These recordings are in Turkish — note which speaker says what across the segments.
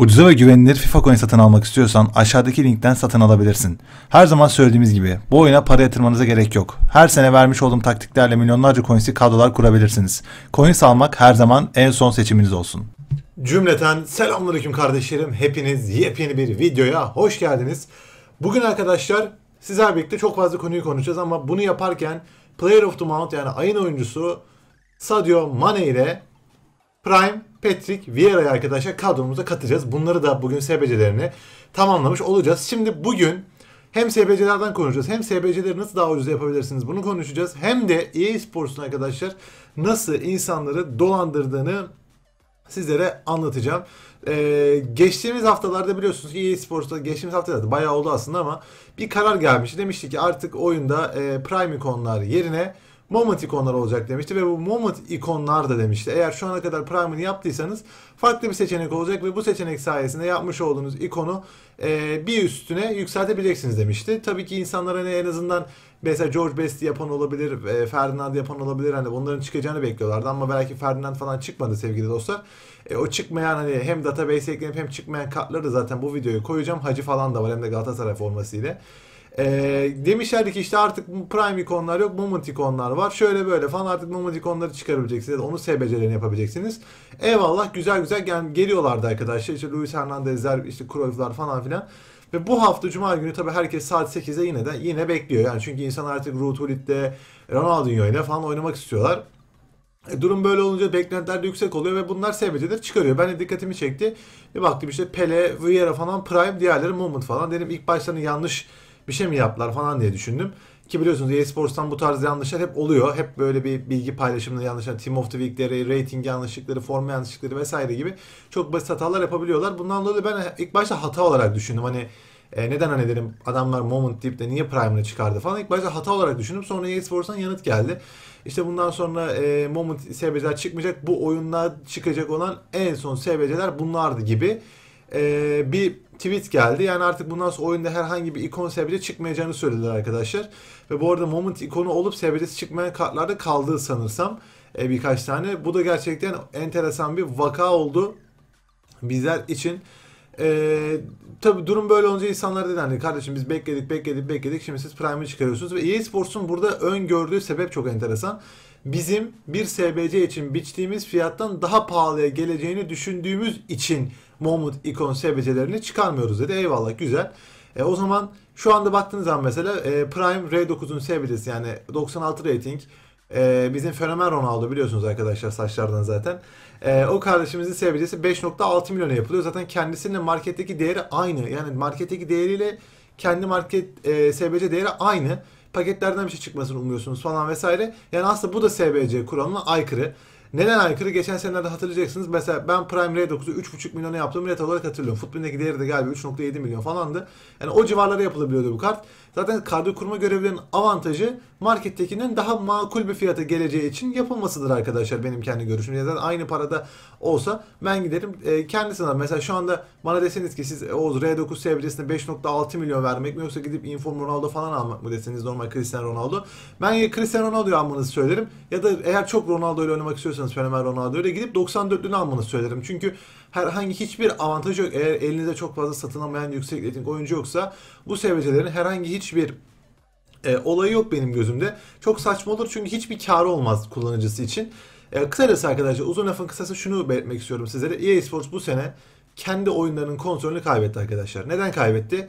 Speaker 1: Ucuza ve güvenilir FIFA coin satın almak istiyorsan aşağıdaki linkten satın alabilirsin. Her zaman söylediğimiz gibi bu oyuna para yatırmanıza gerek yok. Her sene vermiş olduğum taktiklerle milyonlarca coins'i kadrolar kurabilirsiniz. Coin almak her zaman en son seçiminiz olsun. Cümleten selamünaleyküm kardeşlerim. Hepiniz yepyeni bir videoya hoş geldiniz. Bugün arkadaşlar sizlerle birlikte çok fazla konuyu konuşacağız ama bunu yaparken Player of the Month yani ayın oyuncusu Sadio Mane ile Prime Patrick Vieira'yı arkadaşlar kadromuza katacağız. Bunları da bugün SBC'lerini tamamlamış olacağız. Şimdi bugün hem SBC'lerden konuşacağız hem SBC'leri nasıl daha ucuz yapabilirsiniz bunu konuşacağız. Hem de EA Sports'un arkadaşlar nasıl insanları dolandırdığını sizlere anlatacağım. Ee, geçtiğimiz haftalarda biliyorsunuz EA Sports'ta geçtiğimiz haftalarda bayağı oldu aslında ama bir karar gelmiş. Demiştik ki artık oyunda e, Prime ikonlar yerine moment ikonlar olacak demişti ve bu moment ikonlar da demişti. Eğer şu ana kadar Prime'ını yaptıysanız farklı bir seçenek olacak ve bu seçenek sayesinde yapmış olduğunuz ikonu e, bir üstüne yükseltebileceksiniz demişti. Tabii ki insanlar hani en azından mesela George Best yapan olabilir, e, Ferdinand yapan olabilir hani bunların çıkacağını bekliyorlardı ama belki Ferdinand falan çıkmadı sevgili dostlar. E, o çıkmayan hani hem database eklenip hem çıkmayan kartları da zaten bu videoyu koyacağım. Hacı falan da var hem de Galatasaray formasıyla. E, demişlerdi ki işte artık prime ikonlar yok moment ikonlar var. Şöyle böyle falan artık moment ikonları çıkarabileceksiniz. Onu SBC'lerini yapabileceksiniz. Eyvallah güzel güzel gel geliyorlardı arkadaşlar. İşte Luis Hernandez'ler işte Cruyff'lar falan filan. Ve bu hafta Cuma günü tabii herkes saat 8'e yine de yine bekliyor. Yani çünkü insan artık Rutulit'te Ronaldinho ile falan oynamak istiyorlar. E, durum böyle olunca beklentiler de yüksek oluyor ve bunlar SBC'leri çıkarıyor. Ben de dikkatimi çekti. Bir baktım işte Pele, Vieira falan Prime, diğerleri Moment falan. Dedim ilk baştan yanlış bir şey mi yaptılar falan diye düşündüm. Ki biliyorsunuz e eSports'tan bu tarz yanlışlar hep oluyor. Hep böyle bir bilgi paylaşımında yanlışlar, Team of the Week'leri, rating yanlışlıkları, forma yanlışlıkları vesaire gibi çok basit hatalar yapabiliyorlar. Bundan dolayı ben ilk başta hata olarak düşündüm. Hani e, neden hani dedim adamlar Moment deyip de niye Prime'ını çıkardı falan. İlk başta hata olarak düşündüm. Sonra e eSports'tan yanıt geldi. İşte bundan sonra e, Moment SBC'ler çıkmayacak. Bu oyunlar çıkacak olan en son SBC'ler bunlardı gibi e, bir tweet geldi. Yani artık bundan sonra oyunda herhangi bir ikon sebedi çıkmayacağını söylediler arkadaşlar. Ve bu arada moment ikonu olup sebedesi çıkmayan kartlarda kaldı sanırsam e, birkaç tane. Bu da gerçekten enteresan bir vaka oldu bizler için. Ee, tabii durum böyle olunca insanlar dedi hani kardeşim biz bekledik bekledik bekledik şimdi siz Prime'ı çıkarıyorsunuz ve EA Sports'un burada öngördüğü sebep çok enteresan. Bizim bir SBC için biçtiğimiz fiyattan daha pahalıya geleceğini düşündüğümüz için Moment ikon SBC'lerini çıkarmıyoruz dedi. Eyvallah güzel. E, o zaman şu anda baktığınız zaman mesela e, Prime R9'un SBC'si yani 96 rating e, bizim fenomen Ronaldo biliyorsunuz arkadaşlar saçlardan zaten. E, o kardeşimizin SBC'si 5.6 milyona yapılıyor. Zaten kendisinin marketteki değeri aynı. Yani marketteki değeriyle kendi market e, SBC değeri aynı paketlerden bir şey çıkmasını umuyorsunuz falan vesaire. Yani aslında bu da SBC kuralına aykırı. Neden aykırı? Geçen senelerde hatırlayacaksınız. Mesela ben Prime R9'u 3.5 milyona yaptığım red olarak hatırlıyorum. Football'deki değeri de galiba 3.7 milyon falandı. Yani o civarlara yapılabiliyordu bu kart. Zaten kadro kurma görevlerinin avantajı markettekinin daha makul bir fiyata geleceği için yapılmasıdır arkadaşlar benim kendi görüşüm. Zaten aynı parada olsa ben giderim e, kendisine Mesela şu anda bana deseniz ki siz Oğuz R9 seviyesinde 5.6 milyon vermek mi yoksa gidip Inform Ronaldo falan almak mı deseniz normal Cristiano Ronaldo. Ben ya Cristiano Ronaldo'yu almanızı söylerim ya da eğer çok Ronaldo ile oynamak istiyorsanız Fenomen Ronaldo ile gidip 94'lünü almanızı söylerim. Çünkü herhangi hiçbir avantajı yok. Eğer elinizde çok fazla satın satılamayan yüksek rating oyuncu yoksa bu SBC'lerin herhangi hiçbir e, olayı yok benim gözümde. Çok saçma olur çünkü hiçbir karı olmaz kullanıcısı için. E, kısacası arkadaşlar uzun lafın kısası şunu belirtmek istiyorum sizlere. EA Sports bu sene kendi oyunlarının kontrolünü kaybetti arkadaşlar. Neden kaybetti?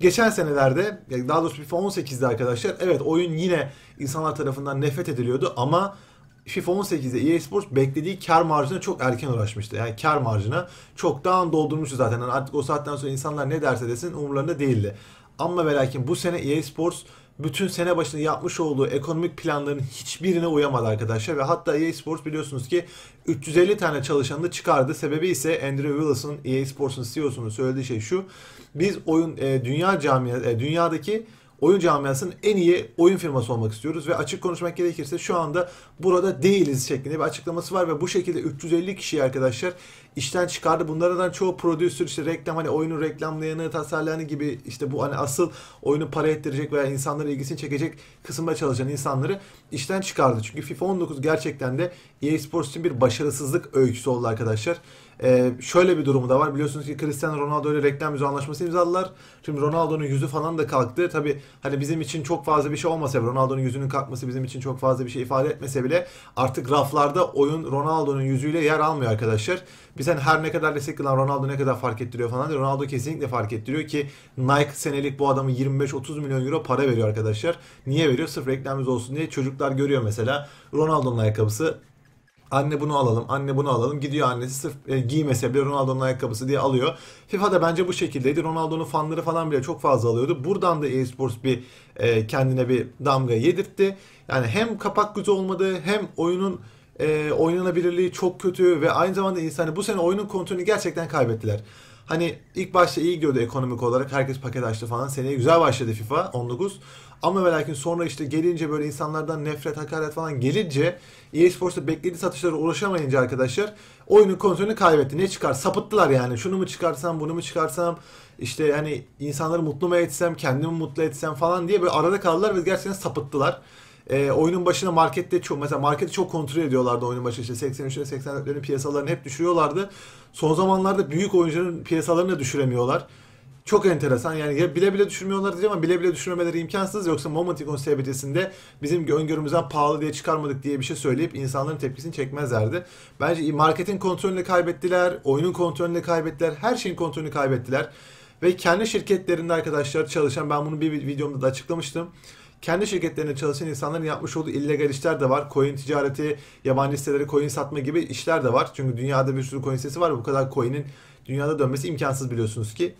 Speaker 1: Geçen senelerde daha doğrusu FIFA 18'de arkadaşlar evet oyun yine insanlar tarafından nefret ediliyordu ama FIFA 18'de EA Sports beklediği kar marjına çok erken uğraşmıştı. Yani kar marjına çoktan doldurmuştu zaten. Yani artık o saatten sonra insanlar ne derse desin umurlarında değildi. Ama ve lakin bu sene EA Sports bütün sene başında yapmış olduğu ekonomik planların hiçbirine uyamadı arkadaşlar ve hatta EA Sports biliyorsunuz ki 350 tane çalışanını çıkardı. Sebebi ise Andrew Willis'ın EA Sports'un CEO'sunun söylediği şey şu. Biz oyun e, dünya camia e, dünyadaki oyun camiasının en iyi oyun firması olmak istiyoruz ve açık konuşmak gerekirse şu anda burada değiliz şeklinde bir açıklaması var ve bu şekilde 350 kişi arkadaşlar işten çıkardı. Bunlardan çoğu prodüser işte reklam hani oyunu reklamlayanı, tasarlayanı gibi işte bu hani asıl oyunu para ettirecek veya insanların ilgisini çekecek kısımda çalışan insanları işten çıkardı. Çünkü FIFA 19 gerçekten de EA Sports için bir başarısızlık öyküsü oldu arkadaşlar. Ee, şöyle bir durumu da var. Biliyorsunuz ki Cristiano Ronaldo ile reklam yüzü anlaşması imzaladılar. Şimdi Ronaldo'nun yüzü falan da kalktı. Tabi hani bizim için çok fazla bir şey olmasa bile Ronaldo'nun yüzünün kalkması bizim için çok fazla bir şey ifade etmese bile artık raflarda oyun Ronaldo'nun yüzüyle yer almıyor arkadaşlar. Biz hani her ne kadar desek lan Ronaldo ne kadar fark ettiriyor falan diye Ronaldo kesinlikle fark ettiriyor ki Nike senelik bu adamı 25-30 milyon euro para veriyor arkadaşlar. Niye veriyor? Sırf reklam yüzü olsun diye çocuklar görüyor mesela Ronaldo'nun ayakkabısı Anne bunu alalım, anne bunu alalım. Gidiyor annesi sırf e, giymese bile Ronaldo'nun ayakkabısı diye alıyor. FIFA da bence bu şekildeydi. Ronaldo'nun fanları falan bile çok fazla alıyordu. Buradan da eSports bir e, kendine bir damga yedirtti. Yani hem kapak gücü olmadı hem oyunun e, oynanabilirliği çok kötü ve aynı zamanda insanı hani bu sene oyunun kontrolünü gerçekten kaybettiler. Hani ilk başta iyi gidiyordu ekonomik olarak. Herkes paket açtı falan. Seneye güzel başladı FIFA 19. Ama ve lakin sonra işte gelince böyle insanlardan nefret, hakaret falan gelince e-sports'ta beklediği satışlara ulaşamayınca arkadaşlar oyunun kontrolünü kaybetti. Ne çıkar? Sapıttılar yani. Şunu mu çıkarsam, bunu mu çıkarsam, işte yani insanları mutlu mu etsem, kendimi mutlu etsem falan diye böyle arada kaldılar ve gerçekten sapıttılar. E, oyunun başına markette çok mesela marketi çok kontrol ediyorlardı oyunun başı işte 83'lerin 84'lerin piyasalarını hep düşürüyorlardı. Son zamanlarda büyük oyuncuların piyasalarını da düşüremiyorlar. Çok enteresan yani ya bile bile düşürmüyorlar diyeceğim ama bile bile düşürmemeleri imkansız. Yoksa Momentikon SBT'sinde bizim öngörümüzden pahalı diye çıkarmadık diye bir şey söyleyip insanların tepkisini çekmezlerdi. Bence marketin kontrolünü kaybettiler, oyunun kontrolünü kaybettiler, her şeyin kontrolünü kaybettiler. Ve kendi şirketlerinde arkadaşlar çalışan ben bunu bir videomda da açıklamıştım kendi şirketlerinde çalışan insanların yapmış olduğu illegal işler de var. Coin ticareti, yabancı sitelere coin satma gibi işler de var. Çünkü dünyada bir sürü coin sitesi var. Bu kadar coin'in dünyada dönmesi imkansız biliyorsunuz ki.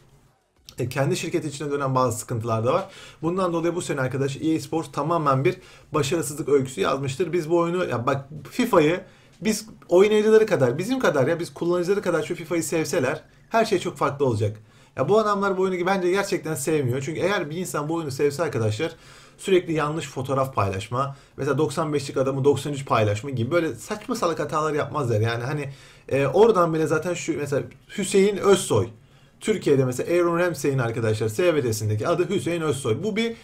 Speaker 1: E, kendi şirket içinde dönen bazı sıkıntılar da var. Bundan dolayı bu sene arkadaş EA Sports tamamen bir başarısızlık öyküsü yazmıştır. Biz bu oyunu ya bak FIFA'yı biz oynayıcıları kadar bizim kadar ya biz kullanıcıları kadar şu FIFA'yı sevseler her şey çok farklı olacak. Ya bu adamlar bu oyunu bence gerçekten sevmiyor. Çünkü eğer bir insan bu oyunu sevse arkadaşlar sürekli yanlış fotoğraf paylaşma, mesela 95'lik adamı 93 paylaşma gibi böyle saçma salak hatalar yapmazlar. Yani hani e, oradan bile zaten şu mesela Hüseyin Özsoy Türkiye'de mesela Aaron Ramsey'in arkadaşlar SBD'sindeki adı Hüseyin Özsoy. Bu bir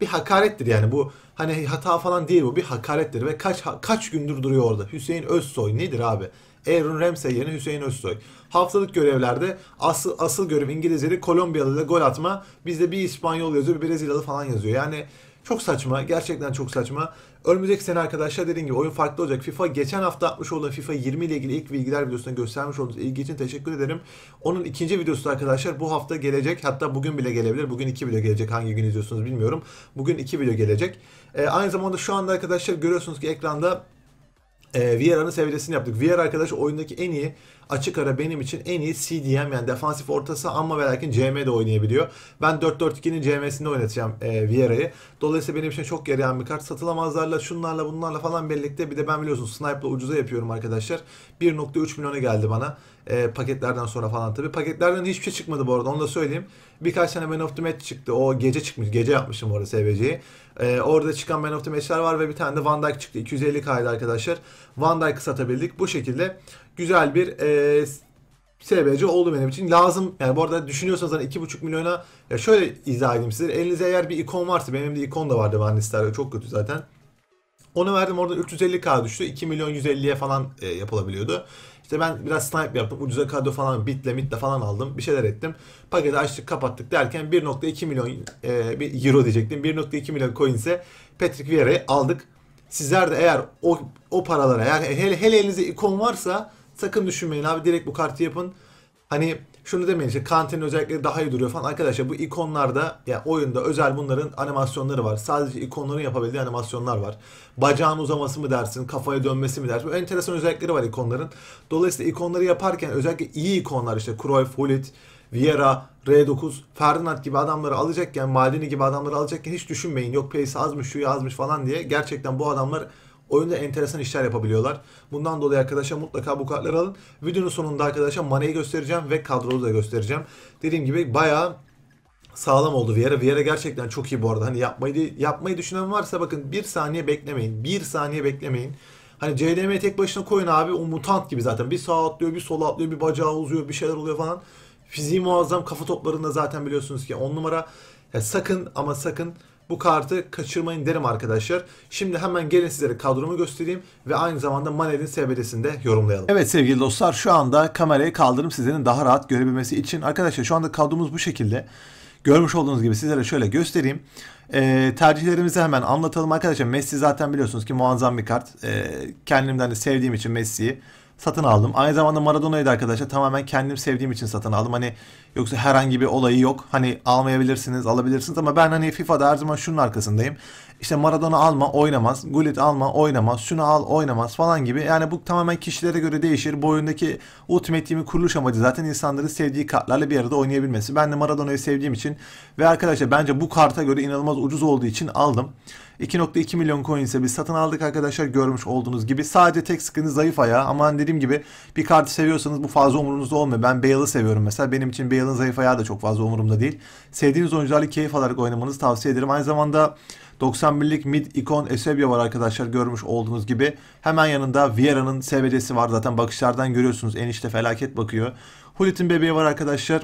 Speaker 1: bir hakarettir yani bu hani hata falan değil bu bir hakarettir ve kaç kaç gündür duruyor orada. Hüseyin Özsoy nedir abi? Aaron Ramsey yerine Hüseyin Özsoy. Haftalık görevlerde asıl asıl görev İngilizleri Kolombiyalı ile gol atma. Bizde bir İspanyol yazıyor, bir Brezilyalı falan yazıyor. Yani çok saçma. Gerçekten çok saçma. Önümüzdeki sene arkadaşlar dediğim gibi oyun farklı olacak. FIFA geçen hafta atmış olduğum FIFA 20 ile ilgili ilk bilgiler videosunda göstermiş olduğunuz ilgi için teşekkür ederim. Onun ikinci videosu arkadaşlar bu hafta gelecek. Hatta bugün bile gelebilir. Bugün iki video gelecek. Hangi gün izliyorsunuz bilmiyorum. Bugün iki video gelecek. Ee, aynı zamanda şu anda arkadaşlar görüyorsunuz ki ekranda e, Vieira'nın sevdesini yaptık. Vieira arkadaş oyundaki en iyi açık ara benim için en iyi CDM yani defansif ortası ama ve lakin CM de oynayabiliyor. Ben 4-4-2'nin CM'sinde oynatacağım e, Vieira'yı. Dolayısıyla benim için çok yarayan bir kart. Satılamazlarla şunlarla bunlarla falan birlikte bir de ben biliyorsunuz snipe'la ucuza yapıyorum arkadaşlar. 1.3 milyona geldi bana. E, paketlerden sonra falan tabi. Paketlerden hiçbir şey çıkmadı bu arada onu da söyleyeyim. Birkaç tane Man of the Match çıktı. O gece çıkmış. Gece yapmışım orada arada SBC'yi. E, orada çıkan Man of the Match'ler var ve bir tane de Van Dijk çıktı. 250 kaydı arkadaşlar. Van Dijk'ı satabildik. Bu şekilde güzel bir e, SBC oldu benim için. Lazım yani bu arada düşünüyorsanız hani 2.5 milyona ya şöyle izah edeyim size. Elinize eğer bir ikon varsa benim de ikon da vardı Van Nistelrooy çok kötü zaten. Onu verdim orada 350k düştü. 2 milyon 150'ye falan e, yapılabiliyordu. İşte ben biraz snipe yaptım. Ucuza kadro falan bitle mitle falan aldım. Bir şeyler ettim. Paketi açtık kapattık derken 1.2 milyon e, bir euro diyecektim. 1.2 milyon coin ise Patrick Vieira'yı aldık. Sizler de eğer o, o paralara yani hele, hele elinizde ikon varsa sakın düşünmeyin abi direkt bu kartı yapın. Hani şunu demeyin işte Kante'nin özellikleri daha iyi duruyor falan. Arkadaşlar bu ikonlarda ya yani oyunda özel bunların animasyonları var. Sadece ikonların yapabildiği animasyonlar var. Bacağın uzaması mı dersin, kafaya dönmesi mi dersin? Böyle enteresan özellikleri var ikonların. Dolayısıyla ikonları yaparken özellikle iyi ikonlar işte Cruyff, Hullit, Vieira, R9, Ferdinand gibi adamları alacakken, Maldini gibi adamları alacakken hiç düşünmeyin. Yok pace azmış, şu yazmış falan diye. Gerçekten bu adamlar Oyunda enteresan işler yapabiliyorlar. Bundan dolayı arkadaşlar mutlaka bu kartları alın. Videonun sonunda arkadaşlar maneyi göstereceğim ve kadroyu da göstereceğim. Dediğim gibi bayağı sağlam oldu Vieira. Vieira gerçekten çok iyi bu arada. Hani yapmayı, yapmayı düşünen varsa bakın bir saniye beklemeyin. Bir saniye beklemeyin. Hani CDM'yi tek başına koyun abi. O mutant gibi zaten. Bir sağa atlıyor, bir sola atlıyor, bir bacağı uzuyor, bir şeyler oluyor falan. Fiziği muazzam. Kafa toplarında zaten biliyorsunuz ki on numara. Ya sakın ama sakın bu kartı kaçırmayın derim arkadaşlar. Şimdi hemen gelin sizlere kadromu göstereyim ve aynı zamanda Manel'in SBD'sini de yorumlayalım. Evet sevgili dostlar şu anda kamerayı kaldırım sizlerin daha rahat görebilmesi için. Arkadaşlar şu anda kadromuz bu şekilde. Görmüş olduğunuz gibi sizlere şöyle göstereyim. E, tercihlerimizi hemen anlatalım arkadaşlar. Messi zaten biliyorsunuz ki muazzam bir kart. E, kendimden de sevdiğim için Messi'yi satın aldım. Aynı zamanda Maradona'yı da arkadaşlar tamamen kendim sevdiğim için satın aldım. Hani yoksa herhangi bir olayı yok. Hani almayabilirsiniz, alabilirsiniz ama ben hani FIFA'da her zaman şunun arkasındayım. İşte Maradona alma oynamaz, Gullit alma oynamaz, şunu al oynamaz falan gibi. Yani bu tamamen kişilere göre değişir. Bu oyundaki Ultimate Team'in kuruluş amacı zaten insanları sevdiği kartlarla bir arada oynayabilmesi. Ben de Maradona'yı sevdiğim için ve arkadaşlar bence bu karta göre inanılmaz ucuz olduğu için aldım. 2.2 milyon coin ise biz satın aldık arkadaşlar görmüş olduğunuz gibi. Sadece tek sıkıntı zayıf ayağı ama hani dediğim gibi bir kartı seviyorsanız bu fazla umurunuzda olmuyor. Ben Bale'ı seviyorum mesela. Benim için Bale'ın zayıf ayağı da çok fazla umurumda değil. Sevdiğiniz oyuncularla keyif alarak oynamanızı tavsiye ederim. Aynı zamanda 91'lik mid ikon esebio var arkadaşlar görmüş olduğunuz gibi. Hemen yanında Vieira'nın SBD'si var zaten bakışlardan görüyorsunuz. Enişte felaket bakıyor. Hulit'in bebeği var arkadaşlar.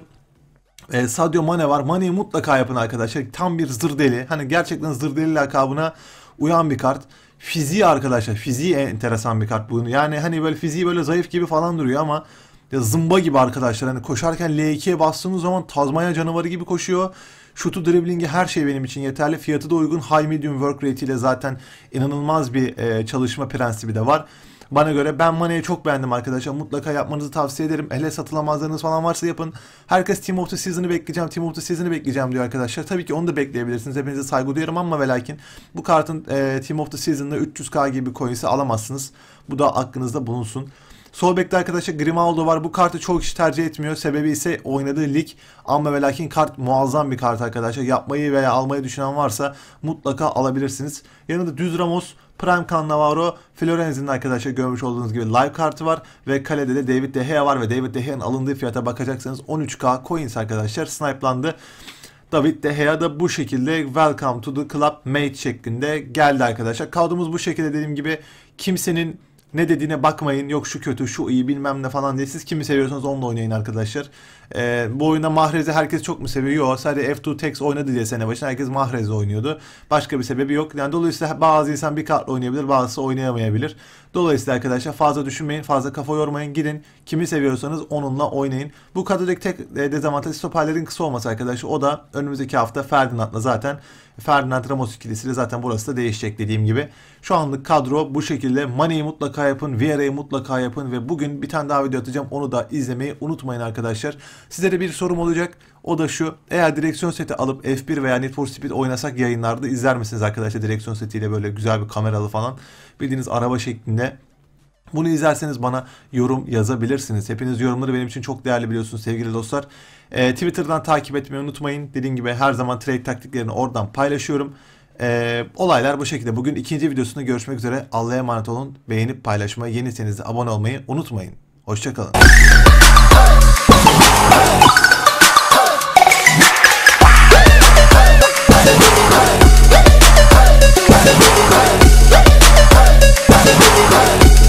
Speaker 1: E, Sadio Mane var. Mane'yi mutlaka yapın arkadaşlar. Tam bir zır deli. Hani gerçekten zır deli lakabına uyan bir kart. Fiziği arkadaşlar. Fiziği enteresan bir kart bunu. Yani hani böyle fiziği böyle zayıf gibi falan duruyor ama ya zımba gibi arkadaşlar. Hani koşarken L2'ye bastığımız zaman tazmaya canavarı gibi koşuyor. Şutu, driblingi her şey benim için yeterli. Fiyatı da uygun. High medium work rate ile zaten inanılmaz bir e, çalışma prensibi de var. Bana göre ben Mane'yi çok beğendim arkadaşlar. Mutlaka yapmanızı tavsiye ederim. Hele satılamazlarınız falan varsa yapın. Herkes Team of the Season'ı bekleyeceğim, Team of the Season'ı bekleyeceğim diyor arkadaşlar. Tabii ki onu da bekleyebilirsiniz. Hepinize saygı duyarım ama ve bu kartın e, Team of the Season'da 300k gibi coins'i alamazsınız. Bu da aklınızda bulunsun. Sol bekte arkadaşlar Grimaldo var. Bu kartı çok kişi tercih etmiyor. Sebebi ise oynadığı lig. Ama ve lakin kart muazzam bir kart arkadaşlar. Yapmayı veya almayı düşünen varsa mutlaka alabilirsiniz. Yanında Düz Ramos, Prime Cannavaro, Florenzi'nin arkadaşlar görmüş olduğunuz gibi live kartı var. Ve kalede de David De Gea var ve David De Gea'nın alındığı fiyata bakacaksanız 13k coins arkadaşlar snipelandı. David De Gea da bu şekilde Welcome to the Club Mate şeklinde geldi arkadaşlar. Kadromuz bu şekilde dediğim gibi kimsenin ne dediğine bakmayın. Yok şu kötü, şu iyi bilmem ne falan diye. Siz kimi seviyorsanız onunla oynayın arkadaşlar. Ee, bu oyunda Mahrez'i herkes çok mu seviyor? Yok. Sadece F2 Tex oynadı diye sene başına herkes Mahrez'i oynuyordu. Başka bir sebebi yok. Yani dolayısıyla bazı insan bir kartla oynayabilir, bazısı oynayamayabilir. Dolayısıyla arkadaşlar fazla düşünmeyin, fazla kafa yormayın. Gidin kimi seviyorsanız onunla oynayın. Bu kadrodaki tek e, dezavantajı stoperlerin kısa olması arkadaşlar. O da önümüzdeki hafta Ferdinand'la zaten Ferdinand Ramos ikilisiyle zaten burası da değişecek dediğim gibi. Şu anlık kadro bu şekilde. Mane'yi mutlaka yapın, Vieira'yı mutlaka yapın ve bugün bir tane daha video atacağım. Onu da izlemeyi unutmayın arkadaşlar. Sizlere bir sorum olacak. O da şu. Eğer direksiyon seti alıp F1 veya Need for Speed oynasak yayınlarda izler misiniz arkadaşlar direksiyon setiyle böyle güzel bir kameralı falan bildiğiniz araba şeklinde bunu izlerseniz bana yorum yazabilirsiniz. Hepiniz yorumları benim için çok değerli biliyorsunuz sevgili dostlar. E, Twitter'dan takip etmeyi unutmayın. Dediğim gibi her zaman trade taktiklerini oradan paylaşıyorum. E, olaylar bu şekilde. Bugün ikinci videosunda görüşmek üzere. Allah'a emanet olun. Beğenip paylaşmayı, yeniyseniz de abone olmayı unutmayın. Hoşçakalın. Hey!